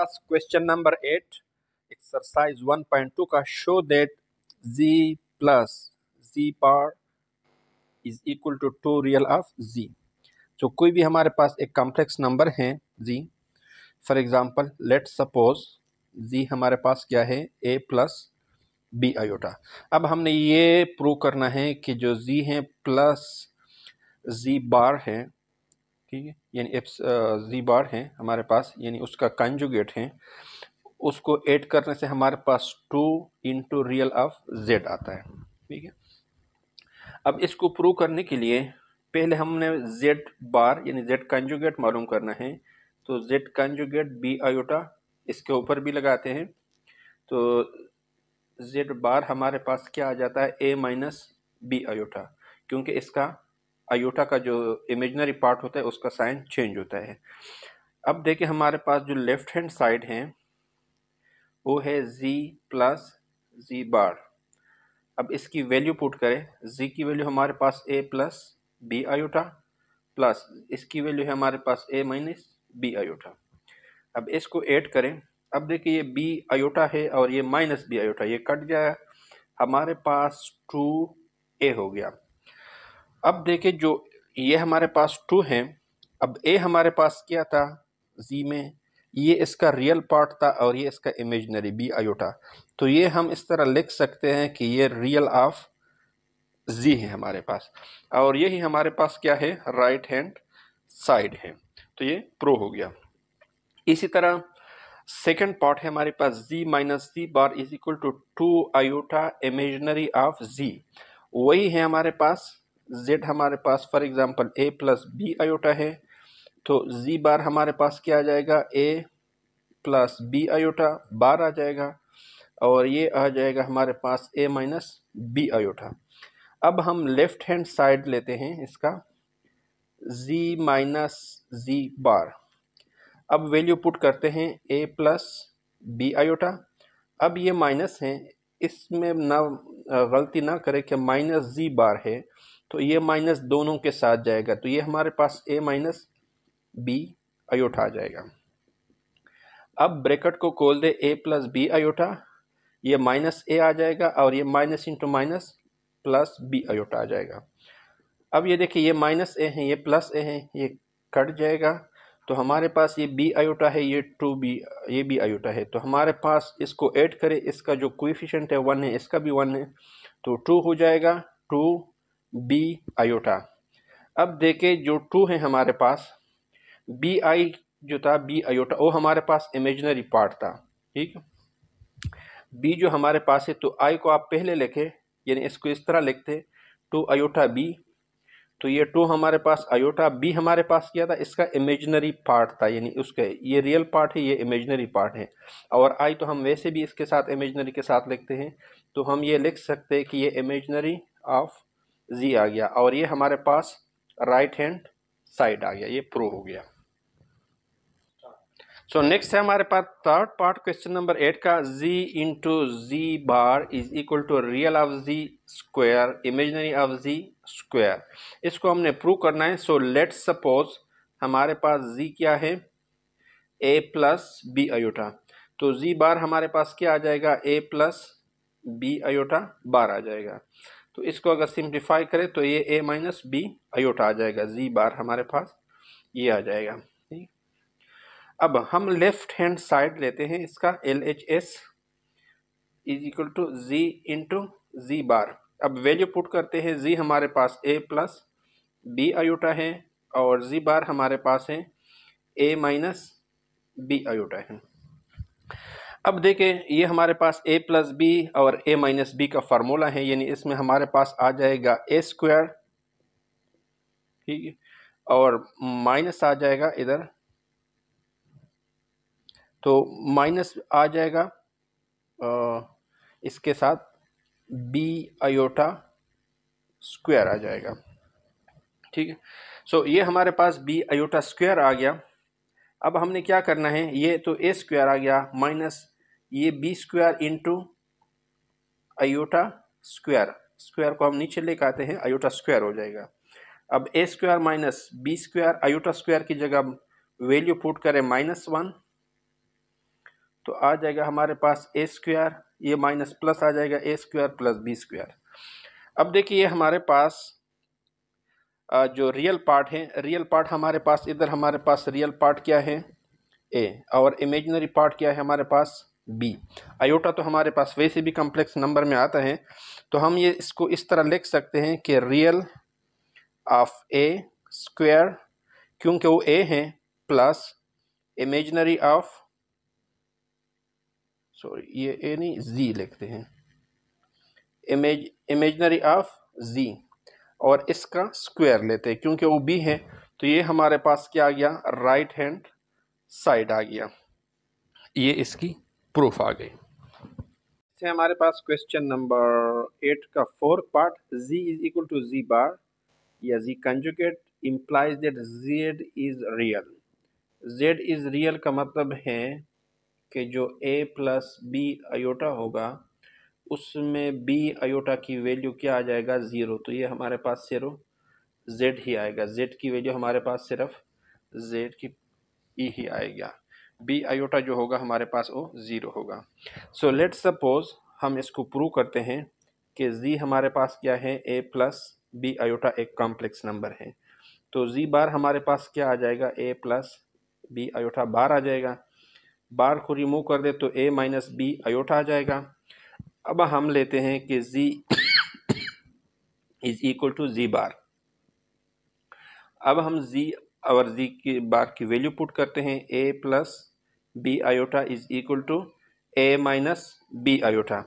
पास question number eight exercise 1.2 का show that z plus z bar is equal to two real of z तो कोई भी हमारे पास एक कॉम्प्लेक्स नंबर है z for example let suppose z हमारे पास क्या है a प्लस बी आयोटा अब हमने ये प्रूव करना है कि जो z है प्लस z बार है ठीक है यानी एफ जी बार है हमारे पास यानी उसका कंजुगेट है उसको ऐड करने से हमारे पास two into real of Z आता है ठीक है अब इसको प्रूव करने के लिए पहले हमने जेड बार यानी जेड कंजुगेट मालूम करना है तो जेड कंजुगेट बी आयोटा इसके ऊपर भी लगाते हैं तो जेड बार हमारे पास क्या आ जाता है ए माइनस बी आयोटा क्योंकि इसका आयोटा का जो इमेजनरी पार्ट होता है उसका साइन चेंज होता है अब देखिए हमारे पास जो लेफ्ट हैंड साइड है वो है जी प्लस जी बार अब इसकी वैल्यू पुट करें जी की वैल्यू हमारे पास A plus B iota plus इसकी वैल्यू है हमारे पास ए माइनस बी आयोटा अब इसको ऐड करें अब देखिए ये बी आयोटा है और ये माइनस बी आयोटा ये कट गया हमारे पास टू ए हो गया अब देखें जो ये हमारे पास टू है अब ए हमारे पास क्या था जी में ये इसका रियल पार्ट था और ये इसका इमेजनरी बी आयोटा तो ये हम इस तरह लिख सकते हैं कि ये रियल ऑफ जी है हमारे पास और यही हमारे पास क्या है राइट हैंड साइड है तो ये प्रो हो गया इसी तरह सेकंड पार्ट है हमारे पास Z minus Z bar is equal to two iota imaginary of Z वही है हमारे पास z हमारे पास for example a plus B iota है तो z बार हमारे पास क्या आ जाएगा a plus B iota bar आ जाएगा और ये आ जाएगा हमारे पास a माइनस बी आयोटा अब हम लेफ़्ट हैंड साइड लेते हैं इसका z माइनस जी बार अब वैल्यू पुट करते हैं a प्लस बी आयोटा अब ये माइनस हैं इसमें ना गलती ना करें कि माइनस जी बार है तो ये माइनस दोनों के साथ जाएगा तो ये हमारे पास ए माइनस बी अयोठा आ जाएगा अब ब्रैकेट को खोल दे ए प्लस बी अयोठा ये माइनस ए आ जाएगा और ये minus into minus plus B iota आ जाएगा अब ये देखिए ये माइनस ए है ये प्लस ए है ये कट जाएगा तो हमारे पास ये बी अयोटा है ये टू बी ये बी अयोटा है तो हमारे पास इसको ऐड करें इसका जो कोफिशेंट है वन है इसका भी वन है तो टू हो जाएगा टू बी आयोटा अब देखें जो टू है हमारे पास बी आई जो था बी आयोटा वो हमारे पास इमेजनरी पार्ट था ठीक बी जो हमारे पास है तो आई को आप पहले लिखे यानी इसको इस तरह लिखते टू आयोटा बी तो ये टू हमारे पास आयोटा बी हमारे पास किया था इसका इमेजनरी पार्ट था यानी उसका ये रियल पार्ट है ये इमेजनरी पार्ट है और आई तो हम वैसे भी इसके साथ इमेजनरी के साथ लिखते हैं तो हम ये लिख सकते हैं कि ये इमेजनरी ऑफ जी आ गया और ये हमारे पास राइट हैंड साइड आ गया ये प्रूव हो गया सो नेक्स्ट है हमारे पास third part question number eight का z into Z bar is equal to real of z square imaginary of Z square इसको हमने प्रूव करना है सो लेट सपोज हमारे पास z क्या है a प्लस बी अयोटा तो z बार हमारे पास क्या आ जाएगा a plus B iota bar आ जाएगा तो इसको अगर सिंप्लीफाई करें तो ये ए माइनस बी आयोटा आ जाएगा जी बार हमारे पास ये आ जाएगा अब हम लेफ्ट हैंड साइड लेते हैं इसका L H S is equal to Z into Z bar अब वैल्यू पुट करते हैं जी हमारे पास ए प्लस बी आयोटा है और जी बार हमारे पास है ए माइनस बी आयोटा है अब देखें ये हमारे पास ए प्लस बी और ए माइनस बी का फार्मूला है यानी इसमें हमारे पास आ जाएगा ए स्क्वायर ठीक है और माइनस आ जाएगा इधर तो माइनस आ जाएगा आ, इसके साथ बी आयोटा स्क्वायर आ जाएगा ठीक है सो ये हमारे पास बी आयोटा स्क्वायर आ गया अब हमने क्या करना है ये तो ए स्क्वायर आ गया माइनस ये B square into iota square square को हम नीचे लेकर आते हैं अयोटा स्क्वायर हो जाएगा अब A square minus B square iota square की जगह वैल्यू पुट करें माइनस वन तो आ जाएगा हमारे पास ए स्क्वायर ये माइनस प्लस आ जाएगा A square plus B square अब देखिए हमारे पास जो रियल पार्ट है रियल पार्ट हमारे पास इधर हमारे पास रियल पार्ट क्या है ए और इमेजनरी पार्ट क्या है हमारे पास बी आयोटा तो हमारे पास वैसे भी कम्प्लेक्स नंबर में आता है तो हम ये इसको इस तरह लिख सकते हैं कि रियल ऑफ ए स्क्वेयर क्योंकि वो ए है प्लस इमेजनरी ऑफ सॉरी ये ए नहीं जी लिखते हैं इमेज इमेजनरी ऑफ जी और इसका स्क्वायर लेते हैं क्योंकि वो बी है तो ये हमारे पास क्या आ गया राइट हैंड साइड आ गया ये इसकी प्रूफ आ गई से हमारे पास क्वेश्चन नंबर एट का fourth part z is equal to Z bar या z conjugate implies that z is real z is real का मतलब है कि जो a प्लस बी अयोटा होगा उसमें b अयोटा की वैल्यू क्या आ जाएगा ज़ीरो तो ये हमारे पास सिर्फ z ही आएगा z की वैल्यू हमारे पास सिर्फ z की ई ही आएगा बी आयोटा जो होगा हमारे पास वो ज़ीरो होगा सो लेट सपोज हम इसको प्रूव करते हैं कि जी हमारे पास क्या है ए प्लस बी आयोटा एक कॉम्प्लेक्स नंबर है तो जी बार हमारे पास क्या आ जाएगा A plus B iota bar आ जाएगा बार को रिमूव कर दे तो ए माइनस बी आयोटा आ जाएगा अब हम लेते हैं कि Z is equal to Z bar अब हम जी और जी की बार की वैल्यू पुट करते हैं A plus B iota is equal to A minus B iota.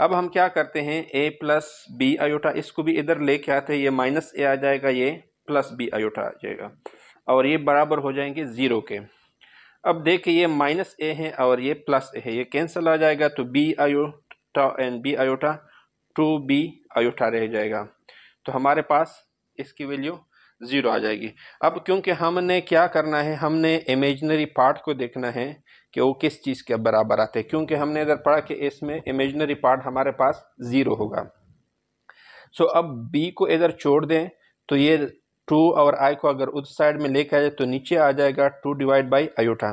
अब हम क्या करते हैं ए प्लस बी आयोटा इसको भी इधर लेके आते हैं ये माइनस ए आ जाएगा ये प्लस बी आयोटा आ जाएगा और ये बराबर हो जाएंगे ज़ीरो के अब देखिए ये माइनस ए है और ये प्लस ए है ये कैंसिल आ जाएगा तो B iota and B iota two B iota रह जाएगा तो हमारे पास इसकी वैल्यू ज़ीरो आ जाएगी अब क्योंकि हमने क्या करना है हमने इमेजनरी पार्ट को देखना है कि वो किस चीज़ के बराबर आते हैं क्योंकि हमने इधर पढ़ा कि इसमें इमेजनरी पार्ट हमारे पास ज़ीरो होगा सो so, अब बी को इधर छोड़ दें तो ये टू और आई को अगर उस साइड में लेकर आ जाए तो नीचे आ जाएगा टू डिवाइड बाई आयोटा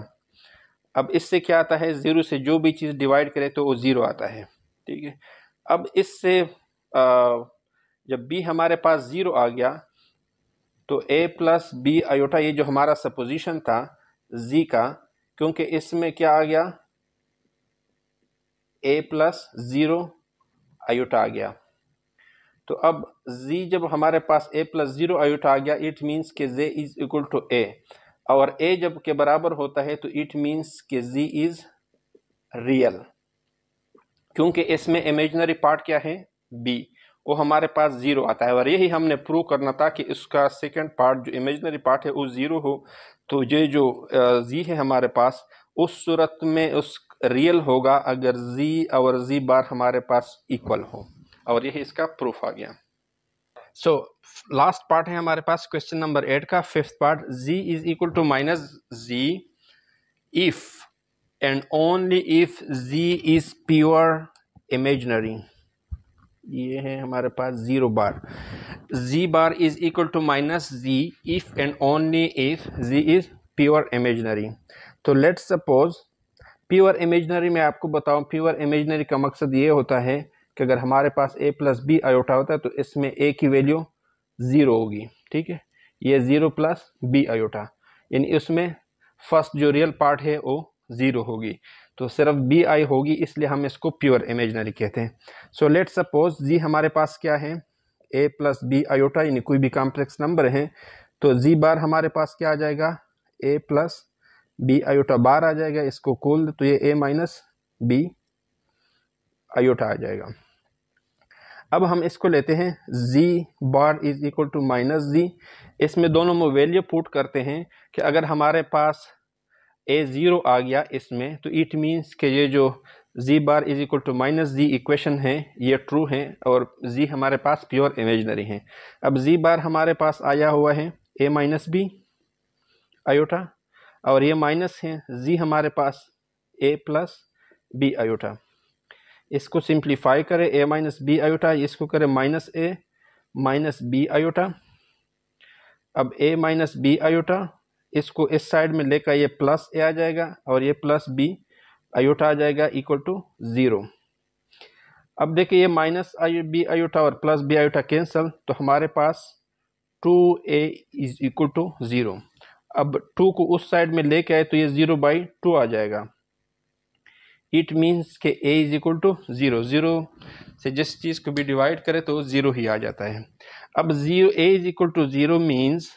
अब इससे क्या आता है ज़ीरो से जो भी चीज़ डिवाइड करे तो वो ज़ीरो आता है ठीक है अब इससे जब बी हमारे पास ज़ीरो आ गया तो a प्लस बी आयोटा ये जो हमारा सपोजिशन था z का क्योंकि इसमें क्या आ गया a प्लस ज़ीरो आयोटा आ गया तो अब z जब हमारे पास a प्लस ज़ीरो आयोटा आ गया इट मीन्स के z is equal to a और a जब के बराबर होता है तो इट मीन्स के z इज़ रियल क्योंकि इसमें इमेजनरी पार्ट क्या है बी वो हमारे पास ज़ीरो आता है और यही हमने प्रूव करना था कि इसका सेकंड पार्ट जो इमेजनरी पार्ट है वो ज़ीरो हो तो ये जो जी है हमारे पास उस सूरत में उस रियल होगा अगर जी और जी बार हमारे पास इक्वल हो और यही इसका प्रूफ आ गया सो लास्ट पार्ट है हमारे पास क्वेश्चन नंबर एट का fifth part Z is equal to minus Z if and only if Z is pure imaginary ये है हमारे पास zero bar Z bar is equal to minus Z if and only if Z is pure imaginary तो let's suppose pure imaginary मैं आपको बताऊँ pure imaginary का मकसद ये होता है कि अगर हमारे पास ए प्लस बी आयोटा होता है तो इसमें ए की वैल्यू ज़ीरो होगी ठीक है ये ज़ीरो प्लस बी आयोटा यानी उसमें फर्स्ट जो रियल पार्ट है वो ज़ीरो होगी तो सिर्फ बी आई होगी इसलिए हम इसको प्योर इमेजनरी कहते हैं सो लेट सपोज जी हमारे पास क्या है ए प्लस बी आयोटा यानी कोई भी कॉम्प्लेक्स नंबर है तो जी बार हमारे पास क्या आ जाएगा A plus B iota bar आ जाएगा इसको कुल तो ये ए माइनस बी आयोटा आ जाएगा अब हम इसको लेते हैं Z bar is equal to minus Z इसमें दोनों में वैल्यू पुट करते हैं कि अगर हमारे पास ए ज़ीरो आ गया इसमें तो इट मीन्स कि ये जो Z bar is equal to minus Z equation है ये ट्रू है और जी हमारे पास प्योर इमेजनरी है अब जी बार हमारे पास आया हुआ है ए माइनस बी आयोटा और ये माइनस है जी हमारे पास ए प्लस बी आयोटा इसको सिंप्लीफाई करें ए माइनस बी आयोटा इसको करें minus A minus B iota अब ए माइनस बी आयोटा इसको इस साइड में लेकर ये प्लस ए आ जाएगा और ये प्लस बी आयोटा आ जाएगा इक्वल टू ज़ीरो अब देखिए ये माइनस आई बी आयोटा और प्लस बी आयोटा कैंसल तो हमारे पास two A is equal to zero अब टू को उस साइड में लेके आए तो ये ज़ीरो बाई टू आ जाएगा इट मीन्स के A is equal to zero zero से जिस चीज़ को भी डिवाइड करें तो ज़ीरो ही आ जाता है अब zero A is equal to zero means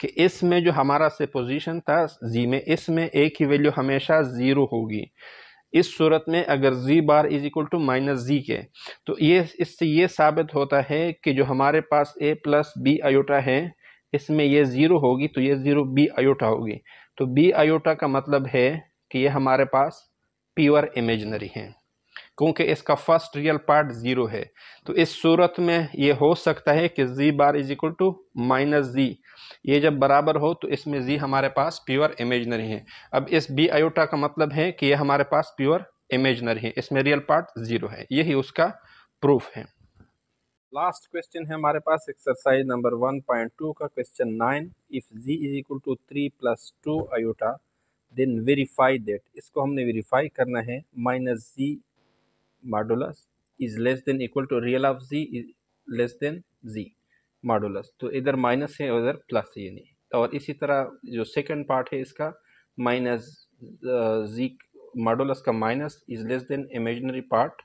कि इसमें जो हमारा से पोजीशन था जी में इसमें ए की वैल्यू हमेशा ज़ीरो होगी इस सूरत में अगर Z bar is equal to minus Z के तो ये इससे ये साबित होता है कि जो हमारे पास ए प्लस बी आयोटा है इसमें ये ज़ीरो होगी तो ये ज़ीरो बी आयोटा होगी तो बी आयोटा का मतलब है कि ये हमारे पास प्योर इमेजनरी है क्योंकि इसका फर्स्ट रियल पार्ट ज़ीरो है तो इस सूरत में ये हो सकता है कि Z bar is equal to minus Z ये जब बराबर हो तो इसमें जी हमारे पास प्योर इमेजनरी है अब इस बी आयोटा का मतलब है कि ये हमारे पास प्योर इमेजनरी है इसमें रियल पार्ट ज़ीरो है यही उसका प्रूफ है लास्ट क्वेश्चन है हमारे पास exercise number one point two का question nine if Z is equal to three plus two iota then verify that इसको हमने वेरीफाई करना है minus Z modulus is less than equal to real of Z is less than Z modulus तो इधर minus है और इधर plus है यानी और इसी तरह जो सेकंड पार्ट है इसका माइनस जी मॉडुलस का minus is less than imaginary part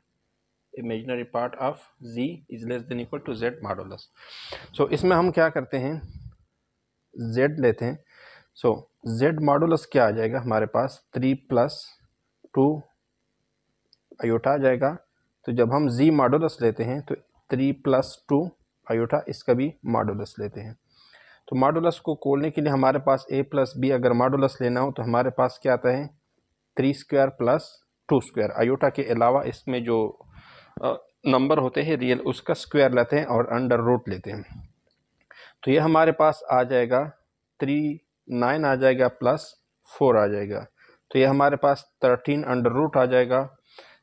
imaginary part of Z is less than equal to Z modulus so इसमें हम क्या करते हैं जेड लेते हैं सो जेड मॉडुलस क्या आ जाएगा हमारे पास थ्री प्लस टू अयोटा आ जाएगा तो जब हम जी मॉडुलस लेते हैं तो थ्री प्लस टू आयोटा इसका भी मॉडुलस लेते हैं तो मॉडुलस को खोलने के लिए हमारे पास ए प्लस बी अगर मॉडुलस लेना हो तो हमारे पास क्या आता है three square plus two square iota के अलावा इसमें जो नंबर होते हैं रियल उसका स्क्वायर लेते हैं और अंडर रूट लेते हैं तो ये हमारे पास आ जाएगा थ्री नाइन आ जाएगा प्लस फोर आ जाएगा तो ये हमारे पास थर्टीन अंडर रूट आ जाएगा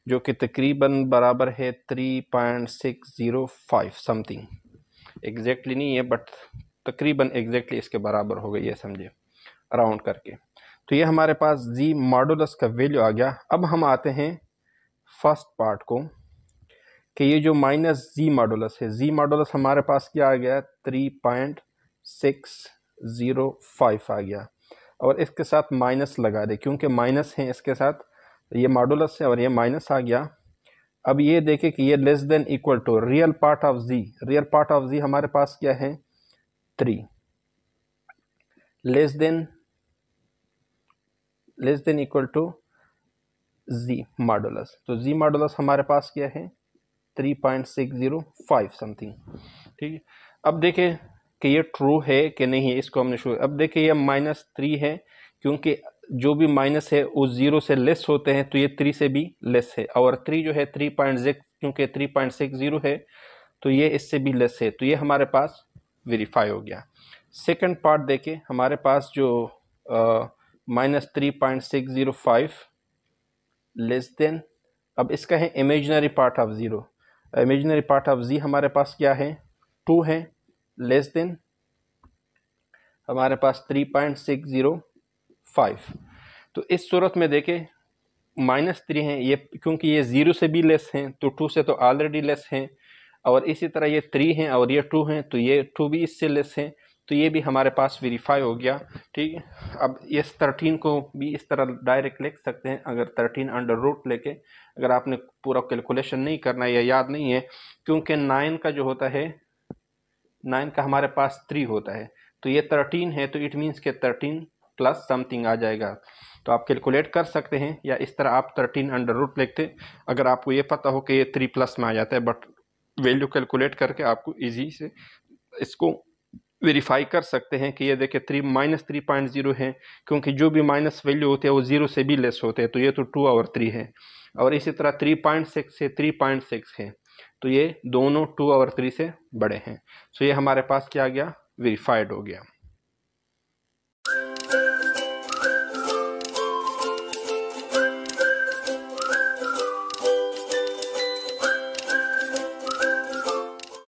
जो कि तकरीबन बराबर है three point six zero five something exactly नहीं है बट तकरीबन एग्जैक्टली इसके बराबर हो गई है समझे राउंड करके तो ये हमारे पास जी मॉडुलस का वैल्यू आ गया अब हम आते हैं फर्स्ट पार्ट को कि ये जो माइनस जी मॉडुलस है जी मॉडुलस हमारे पास क्या आ गया three point six zero five आ गया और इसके साथ माइनस लगा दे क्योंकि माइनस हैं इसके साथ ये मॉडुलस है और ये माइनस आ गया अब ये देखें कि ये less than equal to real part of z real part of z हमारे पास क्या है three less than less than equal to z modulus तो जी मॉडुलस हमारे पास क्या है three point six zero five something ठीक है अब देखें कि ये ट्रू है कि नहीं है इसको हमने शुरू अब देखिए ये माइनस थ्री है क्योंकि जो भी माइनस है वो ज़ीरो से लेस होते हैं तो ये थ्री से भी लेस है और थ्री जो है थ्री पॉइंट सिक्स क्योंकि थ्री पॉइंट सिक्स ज़ीरो है तो ये इससे भी लेस है तो ये हमारे पास वेरीफाई हो गया सेकंड पार्ट देखें हमारे पास जो minus three point six zero five less than अब इसका है imaginary part of zero imaginary part of z हमारे पास क्या है टू है लेस देन हमारे पास three point six zero five तो इस सूरत में देखें माइनस थ्री हैं ये क्योंकि ये ज़ीरो से भी लेस हैं तो टू से तो ऑलरेडी लेस हैं और इसी तरह ये थ्री हैं और ये टू हैं तो ये टू भी इससे लेस हैं तो ये भी हमारे पास वेरीफाई हो गया ठीक है अब इस थर्टीन को भी इस तरह डायरेक्ट लिख सकते हैं अगर थर्टीन अंडर रूट लेके अगर आपने पूरा कैलकुलेशन नहीं करना या याद नहीं है क्योंकि नाइन का जो होता है नाइन का हमारे पास थ्री होता है तो ये थर्टीन है तो इट मीन्स के थर्टीन प्लस समथिंग आ जाएगा तो आप कैलकुलेट कर सकते हैं या इस तरह आप थर्टीन अंडर रूट लिखते अगर आपको ये पता हो कि ये थ्री प्लस में आ जाता है बट वैल्यू कैलकुलेट करके आपको इजी से इसको वेरीफाई कर सकते हैं कि ये देखिए three minus three point zero है क्योंकि जो भी माइनस वैल्यू होते हैं वो ज़ीरो से भी लेस होते हैं तो ये तो टू और थ्री है और इसी तरह थ्री पॉइंट सिक्स से थ्री पॉइंट सिक्स है तो ये दोनों टू और थ्री से बड़े हैं सो तो ये हमारे पास क्या आ गया वेरीफाइड हो गया